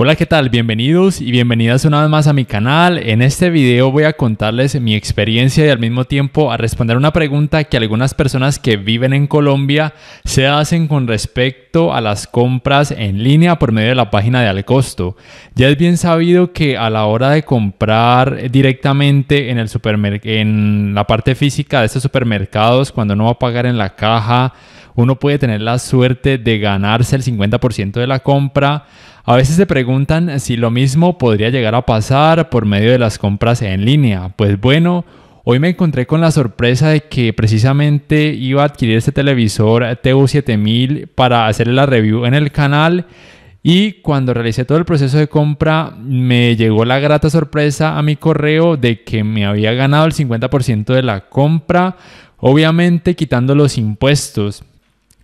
Hola, ¿qué tal? Bienvenidos y bienvenidas una vez más a mi canal. En este video voy a contarles mi experiencia y al mismo tiempo a responder una pregunta que algunas personas que viven en Colombia se hacen con respecto a las compras en línea por medio de la página de costo Ya es bien sabido que a la hora de comprar directamente en, el en la parte física de estos supermercados, cuando uno va a pagar en la caja, uno puede tener la suerte de ganarse el 50% de la compra a veces se preguntan si lo mismo podría llegar a pasar por medio de las compras en línea. Pues bueno, hoy me encontré con la sorpresa de que precisamente iba a adquirir este televisor TU7000 para hacer la review en el canal. Y cuando realicé todo el proceso de compra, me llegó la grata sorpresa a mi correo de que me había ganado el 50% de la compra, obviamente quitando los impuestos.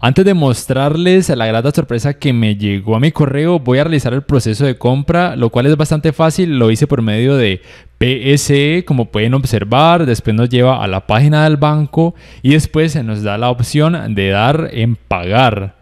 Antes de mostrarles la grata sorpresa que me llegó a mi correo, voy a realizar el proceso de compra, lo cual es bastante fácil, lo hice por medio de PSE, como pueden observar, después nos lleva a la página del banco y después se nos da la opción de dar en pagar.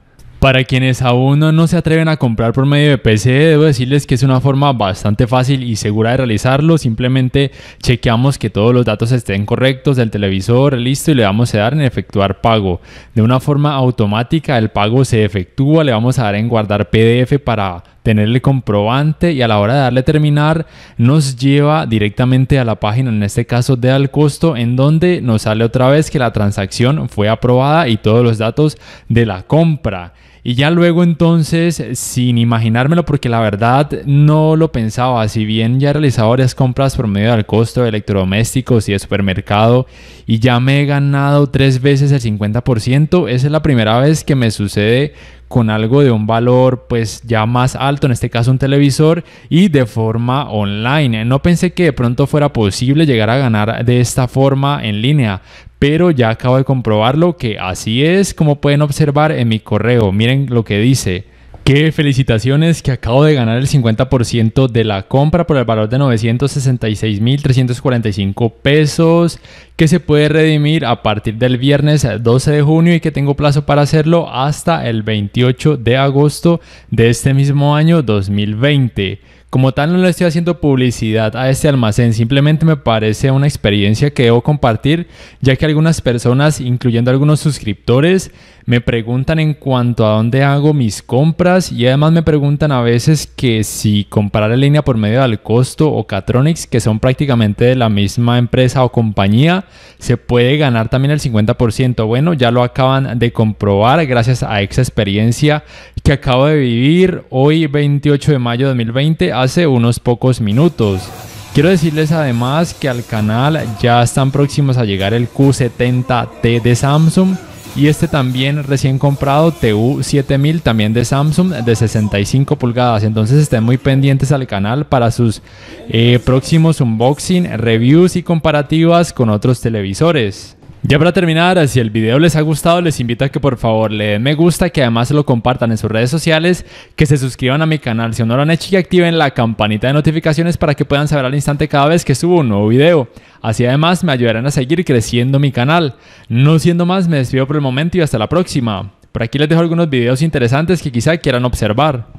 Para quienes aún no se atreven a comprar por medio de PC, debo decirles que es una forma bastante fácil y segura de realizarlo. Simplemente chequeamos que todos los datos estén correctos del televisor, listo, y le vamos a dar en efectuar pago. De una forma automática el pago se efectúa, le vamos a dar en guardar PDF para tenerle comprobante y a la hora de darle terminar nos lleva directamente a la página, en este caso de al costo, en donde nos sale otra vez que la transacción fue aprobada y todos los datos de la compra. Y ya luego entonces, sin imaginármelo, porque la verdad no lo pensaba, si bien ya he realizado varias compras por medio del costo de electrodomésticos y de supermercado y ya me he ganado tres veces el 50%, esa es la primera vez que me sucede con algo de un valor pues ya más alto, en este caso un televisor y de forma online. No pensé que de pronto fuera posible llegar a ganar de esta forma en línea, pero ya acabo de comprobarlo que así es como pueden observar en mi correo. Miren lo que dice. Qué felicitaciones que acabo de ganar el 50% de la compra por el valor de 966.345 pesos que se puede redimir a partir del viernes 12 de junio y que tengo plazo para hacerlo hasta el 28 de agosto de este mismo año 2020. Como tal no le estoy haciendo publicidad a este almacén, simplemente me parece una experiencia que debo compartir, ya que algunas personas, incluyendo algunos suscriptores, me preguntan en cuanto a dónde hago mis compras y además me preguntan a veces que si comprar en línea por medio del costo o Catronics, que son prácticamente de la misma empresa o compañía, se puede ganar también el 50%. Bueno, ya lo acaban de comprobar gracias a esa experiencia que acabo de vivir hoy 28 de mayo de 2020 hace unos pocos minutos. Quiero decirles además que al canal ya están próximos a llegar el Q70T de Samsung y este también recién comprado TU7000 también de Samsung de 65 pulgadas. Entonces estén muy pendientes al canal para sus eh, próximos unboxing, reviews y comparativas con otros televisores. Ya para terminar, si el video les ha gustado, les invito a que por favor le den me gusta, que además lo compartan en sus redes sociales, que se suscriban a mi canal si aún no lo han hecho y activen la campanita de notificaciones para que puedan saber al instante cada vez que subo un nuevo video. Así además me ayudarán a seguir creciendo mi canal. No siendo más, me despido por el momento y hasta la próxima. Por aquí les dejo algunos videos interesantes que quizá quieran observar.